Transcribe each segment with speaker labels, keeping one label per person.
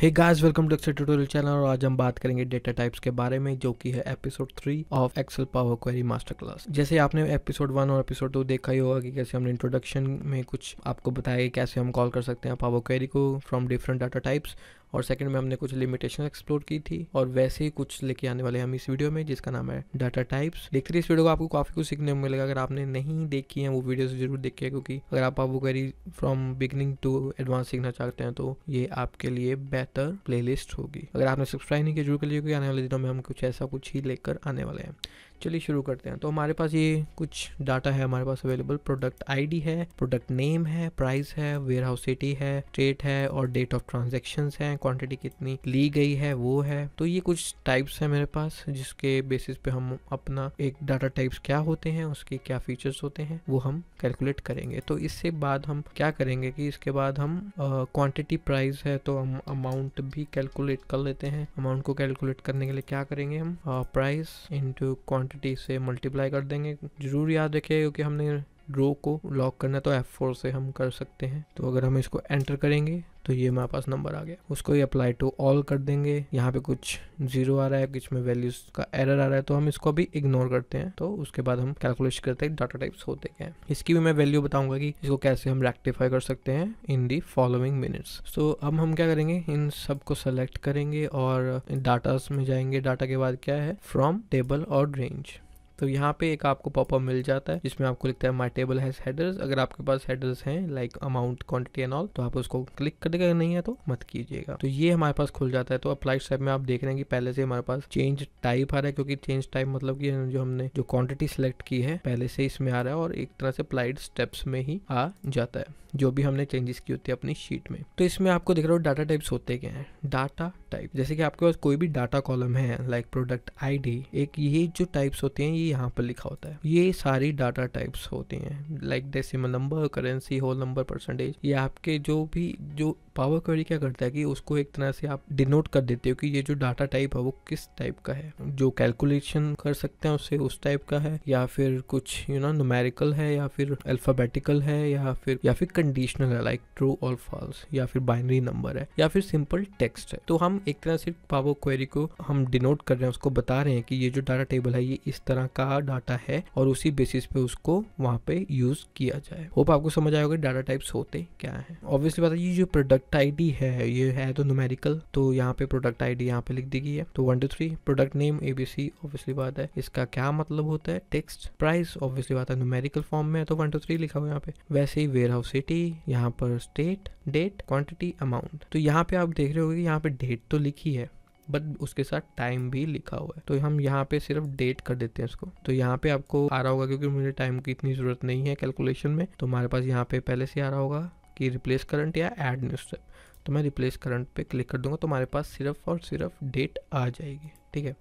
Speaker 1: hey guys welcome to Excel tutorial channel और आज हम बात करेंगे डेटा टाइप्स के बारे में जो कि है episode three of Excel Power Query master class जैसे आपने एपिसोड वन और एपिसोड टू देखा ही होगा कि कैसे हमने इंट्रोडक्शन में कुछ आपको बताया कैसे हम कॉल कर सकते हैं पावर क्वेरी को फ्रॉम डिफरेंट डाटा टाइप्स और सेकंड में हमने कुछ लिमिटेशन एक्सप्लोर की थी और वैसे ही कुछ लेके आने वाले हम इस वीडियो में जिसका नाम है डाटा टाइप्स देखते रहिए इस वीडियो को आपको काफ़ी कुछ सीखने को मिलेगा अगर आपने नहीं देखी है वो वीडियो जरूर देखिए क्योंकि अगर आप वो query from beginning to advance सीखना चाहते हैं तो ये आपके लिए बेहतर प्लेलिस्ट होगी अगर आपने सब्सक्राइब नहीं किया जरूर कर लिया क्योंकि आने वाले दिनों में हम कुछ ऐसा कुछ ही लेकर आने वाले हैं चलिए शुरू करते हैं तो हमारे पास ये कुछ डाटा है हमारे पास अवेलेबल प्रोडक्ट आईडी है प्रोडक्ट नेम है प्राइस है वेयर हाउस सिटी है स्टेट है और डेट ऑफ ट्रांजेक्शन है क्वान्टिटी कितनी ली गई है वो है तो ये कुछ टाइप्स है मेरे पास जिसके बेसिस पे हम अपना एक डाटा टाइप्स क्या होते हैं उसके क्या फीचर्स होते हैं वो हम कैलकुलेट करेंगे तो इससे बाद हम क्या करेंगे कि इसके बाद हम क्वांटिटी प्राइस है तो हम अमाउंट भी कैलकुलेट कर लेते हैं अमाउंट को कैलकुलेट करने के लिए क्या करेंगे हम प्राइस इंटू क्वान्टिटी क्वांटिटी से मल्टीप्लाई कर देंगे जरूर याद रखिए क्योंकि हमने रो को लॉक करना तो F4 से हम कर सकते हैं तो अगर हम इसको एंटर करेंगे तो ये हमारे पास नंबर आ गया उसको ये अप्लाई टू ऑल कर देंगे यहाँ पे कुछ जीरो आ रहा है कुछ में वैल्यूज का एरर आ रहा है तो हम इसको भी इग्नोर करते हैं तो उसके बाद हम कैलकुलेट करते हैं डाटा टाइप्स होते क्या है इसकी भी मैं वैल्यू बताऊंगा कि इसको कैसे हम रेक्टिफाई कर सकते हैं इन दी फॉलोइंग मिनट्स तो अब हम क्या करेंगे इन सबको सेलेक्ट करेंगे और डाटा में जाएंगे डाटा के बाद क्या है फ्रॉम टेबल और रेंज तो यहाँ पे एक आपको पॉपअप मिल जाता है जिसमें आपको लिखता है माई टेबल हैज हेडर्स अगर आपके पास हेडर्स हैं like amount quantity and all तो आप उसको क्लिक कर देगा नहीं है तो मत कीजिएगा तो ये हमारे पास खुल जाता है तो अप्लाइड टाइप में आप देख रहे हैं कि पहले से हमारे पास चेंज टाइप आ रहा है क्योंकि चेंज टाइप मतलब कि जो हमने जो क्वांटिटी सिलेक्ट की है पहले से इसमें आ रहा है और एक तरह से अप्लाइड स्टेप्स में ही आ जाता है जो भी हमने चेंजेस की होती है अपनी शीट में तो इसमें आपको दिख रहा हो डाटा टाइप्स होते क्या हैं डाटा टाइप जैसे कि आपके पास कोई भी डाटा कॉलम है लाइक प्रोडक्ट आईडी एक ये जो टाइप्स होते हैं ये यहाँ पर लिखा होता है ये सारी डाटा टाइप्स होती हैं like decimal number currency whole number percentage ये आपके जो भी जो पावर क्वेरी क्या करता है कि उसको एक तरह से आप डिनोट कर देते हो कि ये जो डाटा टाइप है वो किस टाइप का है जो कैलकुलेशन कर सकते हैं उससे उस टाइप का है या फिर कुछ यू नो नोमेरिकल है या फिर अल्फाबेटिकल है या फिर या फिर कंडीशनल है लाइक ट्रू और फॉल्स या फिर बाइनरी नंबर है या फिर सिंपल टेक्स्ट है तो हम एक तरह से पावर क्वेरी को हम डिनोट कर रहे हैं उसको बता रहे हैं कि ये जो डाटा टेबल है ये इस तरह का डाटा है और उसी बेसिस पे उसको वहां पे यूज किया जाए होप आपको समझ आएगा डाटा टाइप्स होते क्या है ऑब्वियसली बात ये जो प्रोडक्ट प्रोडक्ट आईडी है ये है तो न्यूमेरिकल तो यहाँ पे प्रोडक्ट आईडी यहाँ पे लिख दी गई है तो one two three product name ABC obviously बात है इसका क्या मतलब होता है टेक्स्ट प्राइस ऑब्वियसली बात है न्यूमेरिकल फॉर्म में तो वन टू थ्री लिखा हुआ यहाँ पे वैसे ही वेयर हाउस सिटी यहाँ पर स्टेट डेट क्वान्टिटी अमाउंट तो यहाँ पे आप देख रहे हो कि यहाँ पे डेट तो लिखी है बट उसके साथ टाइम भी लिखा हुआ है तो हम यहाँ पे सिर्फ डेट कर देते हैं इसको तो यहाँ पे आपको आ रहा होगा क्योंकि मुझे टाइम की इतनी ज़रूरत नहीं है कैलकुलेशन में तो हमारे पास यहाँ पे पहले से आ रहा होगा कि रिप्लेस करंट या ऐड न्यू स्टेप तो मैं रिप्लेस करंट पे क्लिक कर दूंगा तो हमारे पास सिर्फ और सिर्फ डेट आ जाएगी ठीक है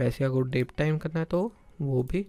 Speaker 1: वैसे अगर डेट टाइम करना है तो वो भी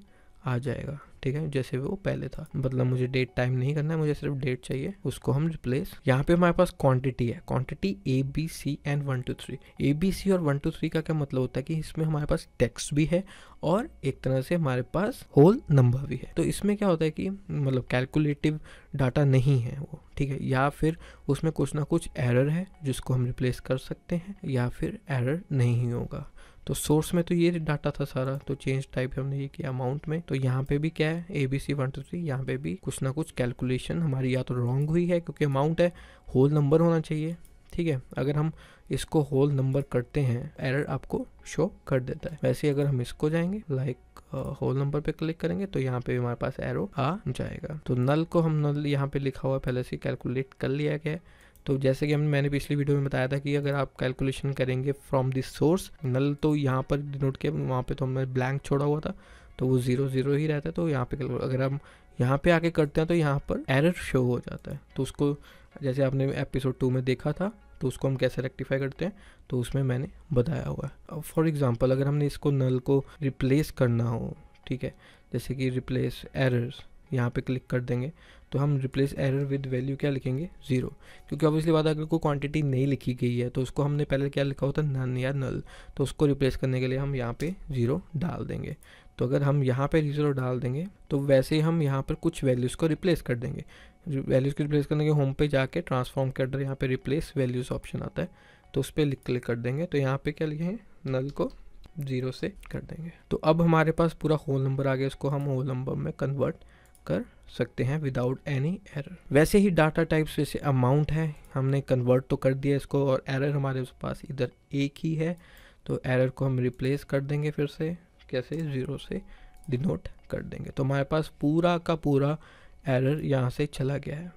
Speaker 1: आ जाएगा ठीक है जैसे वो पहले था मतलब मुझे डेट टाइम नहीं करना है मुझे सिर्फ डेट चाहिए उसको हम रिप्लेस यहाँ पे हमारे पास क्वांटिटी है quantity A B C and one two three A B C और वन टू थ्री का क्या मतलब होता है कि इसमें हमारे पास टेक्स्ट भी है और एक तरह से हमारे पास होल नंबर भी है तो इसमें क्या होता है कि मतलब कैलकुलेटिव डाटा नहीं है वो ठीक है या फिर उसमें कुछ ना कुछ एरर है जिसको हम रिप्लेस कर सकते हैं या फिर एरर नहीं होगा तो सोर्स में तो ये डाटा था सारा तो चेंज टाइप हमने ये किया अमाउंट में तो यहाँ पे भी क्या है A B C one two three यहाँ पे भी कुछ ना कुछ कैलकुलेशन हमारी या तो रॉन्ग हुई है क्योंकि अमाउंट है होल नंबर होना चाहिए ठीक है अगर हम इसको होल नंबर करते हैं एरर आपको शो कर देता है वैसे अगर हम इसको जाएंगे लाइक होल नंबर पे क्लिक करेंगे तो यहाँ पे हमारे पास एरो आ जाएगा तो नल को हम नल यहाँ पे लिखा हुआ पहले से कैलकुलेट कर लिया गया है तो जैसे कि हम मैंने पिछली वीडियो में बताया था कि अगर आप कैलकुलेशन करेंगे फ्रॉम दिस सोर्स नल तो यहाँ पर डिनोट किया वहाँ पर तो हमने ब्लैंक छोड़ा हुआ था तो वो ज़ीरो ज़ीरो ही रहता है तो यहाँ पे अगर हम यहाँ पे आके करते हैं तो यहाँ पर एरर शो हो जाता है तो उसको जैसे आपने एपिसोड टू में देखा था तो उसको हम कैसे रेक्टिफाई करते हैं तो उसमें मैंने बताया हुआ है फॉर एग्ज़ाम्पल अगर हमने इसको नल को रिप्लेस करना हो ठीक है जैसे कि रिप्लेस एरर्स यहाँ पे क्लिक कर देंगे तो हम रिप्लेस एरर विद वैल्यू क्या लिखेंगे ज़ीरो क्योंकि ऑब्वियसली बात अगर कोई क्वांटिटी नहीं लिखी गई है तो उसको हमने पहले क्या लिखा होता है नन या नल तो उसको रिप्लेस करने के लिए हम यहाँ पे ज़ीरो डाल देंगे तो अगर हम यहाँ पे ज़ीरो डाल देंगे तो वैसे ही हम यहाँ पर कुछ वैल्यूज़ को रिप्लेस कर देंगे वैल्यूज़ को रिप्लेस करने के होम पे जाके ट्रांसफॉर्म के अंडर यहाँ पर रिप्लेस वैल्यूज़ ऑप्शन आता है तो उस पर क्लिक कर देंगे तो यहाँ पर क्या लिखेंगे नल को ज़ीरो से कर देंगे तो अब हमारे पास पूरा होल नंबर आ गया इसको हम होल नंबर में कन्वर्ट कर सकते हैं विदाउट एनी एरर वैसे ही डाटा टाइप्स जैसे अमाउंट है हमने कन्वर्ट तो कर दिया इसको और एरर हमारे पास इधर एक ही है तो एरर को हम रिप्लेस कर देंगे फिर से कैसे ज़ीरो से डिनोट कर देंगे तो हमारे पास पूरा का पूरा एरर यहाँ से चला गया है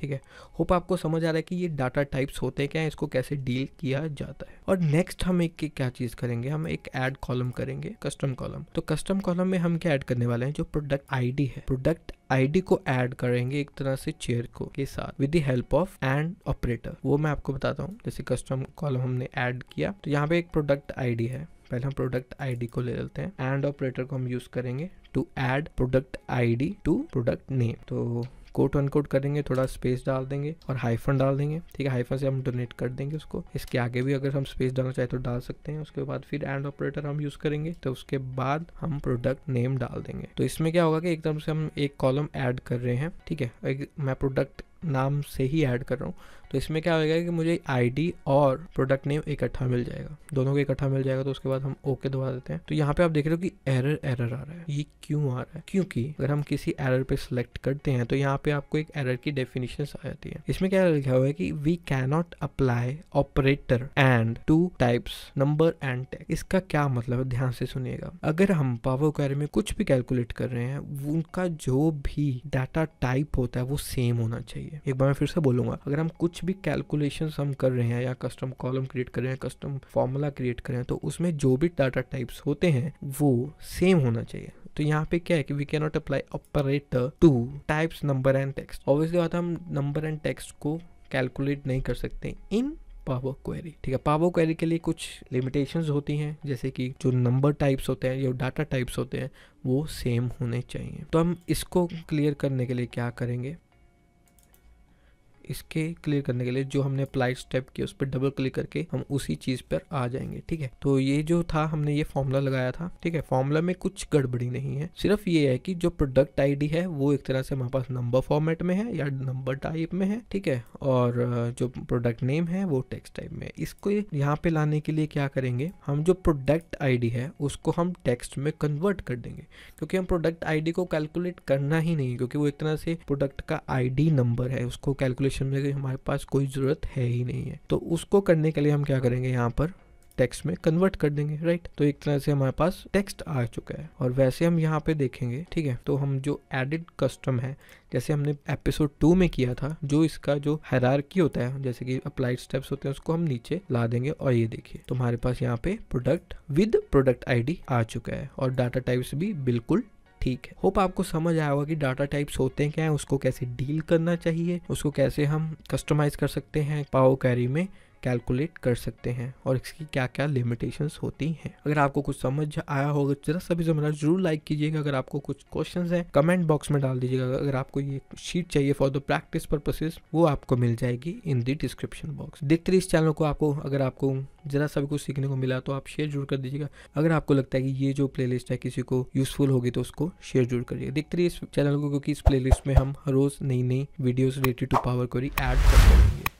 Speaker 1: ठीक है होप आपको समझ आ रहा है कि ये डाटा टाइप्स होते हैं क्या इसको कैसे डील किया जाता है और नेक्स्ट हम एक क्या चीज़ करेंगे हम एक ऐड कॉलम करेंगे कस्टम कॉलम तो कस्टम कॉलम में हम क्या ऐड करने वाले हैं जो प्रोडक्ट आईडी है प्रोडक्ट आईडी को ऐड करेंगे एक तरह से चेयर को के साथ with the help of and operator वो मैं आपको बताता हूँ जैसे कस्टम कॉलम हमने ऐड किया तो यहाँ पे एक प्रोडक्ट आईडी है पहले हम प्रोडक्ट आईडी को ले लेते हैं एंड ऑपरेटर को हम यूज करेंगे to add product ID to product name तो कोट वन कोट करेंगे थोड़ा स्पेस डाल देंगे और हाइफन डाल देंगे ठीक है हाइफन से हम डोनेट कर देंगे उसको इसके आगे भी अगर हम स्पेस डालना चाहे तो डाल सकते हैं उसके बाद फिर एंड ऑपरेटर हम यूज करेंगे तो उसके बाद हम प्रोडक्ट नेम डाल देंगे तो इसमें क्या होगा कि एकदम से हम एक कॉलम ऐड कर रहे हैं ठीक है मैं प्रोडक्ट नाम से ही ऐड कर रहा हूँ तो इसमें क्या होगा कि मुझे आईडी और प्रोडक्ट नेम इकट्ठा मिल जाएगा दोनों को इकट्ठा मिल जाएगा तो उसके बाद हम ओके दबा देते हैं तो यहाँ पे आप देख रहे हो कि एरर एरर आ रहा है ये क्यों आ रहा है क्योंकि अगर हम किसी एरर पे सिलेक्ट करते हैं तो यहाँ पे आपको एक एरर की डेफिनेशन आ जाती है इसमें क्या लिखा हुआ है कि we cannot apply operator and to types number and text इसका क्या मतलब है ध्यान से सुनिएगा अगर हम पावर क्वेरी में कुछ भी कैलकुलेट कर रहे हैं उनका जो भी डाटा टाइप होता है वो सेम होना चाहिए एक बार मैं फिर से बोलूंगा अगर हम कुछ कुछ भी कैलकुलेशन हम कर रहे हैं या कस्टम कॉलम क्रिएट कर रहे हैं कस्टम फॉर्मूला क्रिएट कर रहे हैं तो उसमें जो भी डाटा टाइप्स होते हैं वो सेम होना चाहिए तो यहाँ पे क्या है कि we can not apply operator to types number and text obviously बात हम नंबर एंड टेक्स्ट को कैलकुलेट नहीं कर सकते इन पावर क्वेरी ठीक है पावर क्वेरी के लिए कुछ लिमिटेशंस होती हैं जैसे कि जो नंबर टाइप्स होते हैं या डाटा टाइप्स होते हैं वो सेम होने चाहिए तो हम इसको क्लियर करने के लिए क्या करेंगे इसके क्लियर करने के लिए जो हमने अप्लाई स्टेप किया उस पर डबल क्लिक करके हम उसी चीज़ पर आ जाएंगे ठीक है तो ये जो था हमने ये फॉर्मूला लगाया था ठीक है फॉर्मूला में कुछ गड़बड़ी नहीं है सिर्फ ये है कि जो प्रोडक्ट आईडी है वो एक तरह से हमारे पास नंबर फॉर्मेट में है या नंबर टाइप में है ठीक है और जो प्रोडक्ट नेम है वो टेक्स टाइप में है इसको यहाँ पे लाने के लिए क्या करेंगे हम जो प्रोडक्ट आई है उसको हम टेक्स्ट में कन्वर्ट कर देंगे क्योंकि हम प्रोडक्ट आई को कैलकुलेट करना ही नहीं क्योंकि वो एक तरह से प्रोडक्ट का आई नंबर है उसको कैलकुलेट क्वेश्चन में हमारे पास कोई ज़रूरत है ही नहीं है तो उसको करने के लिए हम क्या करेंगे यहाँ पर टेक्स्ट में कन्वर्ट कर देंगे राइट तो एक तरह से हमारे पास टेक्स्ट आ चुका है और वैसे हम यहाँ पे देखेंगे ठीक है तो हम जो एडिड कस्टम है जैसे हमने एपिसोड टू में किया था जो इसका जो हैरारकी होता है जैसे कि अप्लाइड स्टेप्स होते हैं उसको हम नीचे ला देंगे और ये देखिए तो हमारे पास यहाँ पे प्रोडक्ट विद प्रोडक्ट आईडी आ चुका है और डाटा टाइप्स भी बिल्कुल ठीक है होप आपको समझ आया होगा कि डाटा टाइप्स होते क्या है उसको कैसे डील करना चाहिए उसको कैसे हम कस्टमाइज कर सकते हैं पाओ कैरी में कैलकुलेट कर सकते हैं और इसकी क्या क्या लिमिटेशंस होती हैं अगर आपको कुछ समझ आया होगा जरा सभी समझना जरूर लाइक कीजिएगा अगर आपको कुछ क्वेश्चंस हैं कमेंट बॉक्स में डाल दीजिएगा अगर आपको ये शीट चाहिए फॉर द प्रैक्टिस परपसेस वो आपको मिल जाएगी इन दी डिस्क्रिप्शन बॉक्स देखते रहिए इस चैनल को आपको अगर आपको जरा सभी कुछ सीखने को मिला तो आप शेयर जरूर कर दीजिएगा अगर आपको लगता है कि ये जो प्ले है किसी को यूजफुल होगी तो उसको शेयर जरूर करिएगा देखते रहिए इस चैनल को क्योंकि इस प्ले में हम हर रोज नई नई वीडियोज रिलेटेड टू पावर को ऐड करते रहेंगे